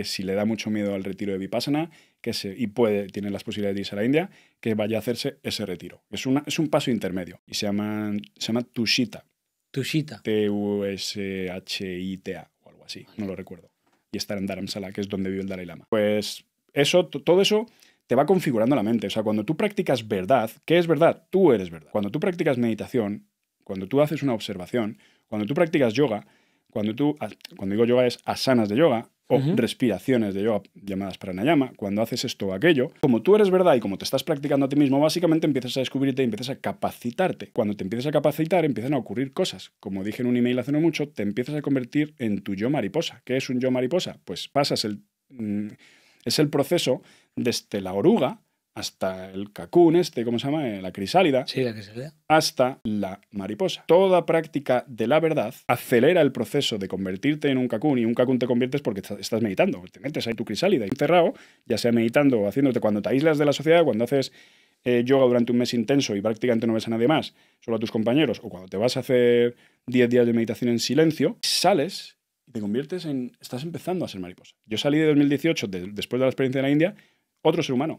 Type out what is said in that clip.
que si le da mucho miedo al retiro de Vipassana, que se, y puede, tiene las posibilidades de irse a la India, que vaya a hacerse ese retiro. Es, una, es un paso intermedio y se llama, se llama Tushita. Tushita. T-U-S-H-I-T-A o algo así, no lo recuerdo. Y estar en Dharamsala, que es donde vive el Dalai Lama. Pues eso, todo eso te va configurando la mente. O sea, cuando tú practicas verdad, ¿qué es verdad? Tú eres verdad. Cuando tú practicas meditación, cuando tú haces una observación, cuando tú practicas yoga, cuando tú, ah, cuando digo yoga es asanas de yoga, o respiraciones de yo llamadas pranayama, cuando haces esto o aquello, como tú eres verdad y como te estás practicando a ti mismo, básicamente empiezas a descubrirte y empiezas a capacitarte. Cuando te empiezas a capacitar, empiezan a ocurrir cosas. Como dije en un email hace no mucho, te empiezas a convertir en tu yo mariposa. ¿Qué es un yo mariposa? Pues pasas el... Mm, es el proceso desde la oruga hasta el cacún este, ¿cómo se llama? Eh, la crisálida. Sí, la crisálida. Hasta la mariposa. Toda práctica de la verdad acelera el proceso de convertirte en un cacún y un cacún te conviertes porque estás meditando. Te metes ahí tu crisálida encerrado, ya sea meditando o haciéndote cuando te aíslas de la sociedad, cuando haces eh, yoga durante un mes intenso y prácticamente no ves a nadie más, solo a tus compañeros, o cuando te vas a hacer 10 días de meditación en silencio, sales y te conviertes en... estás empezando a ser mariposa. Yo salí de 2018, después de la experiencia en la India, otro ser humano,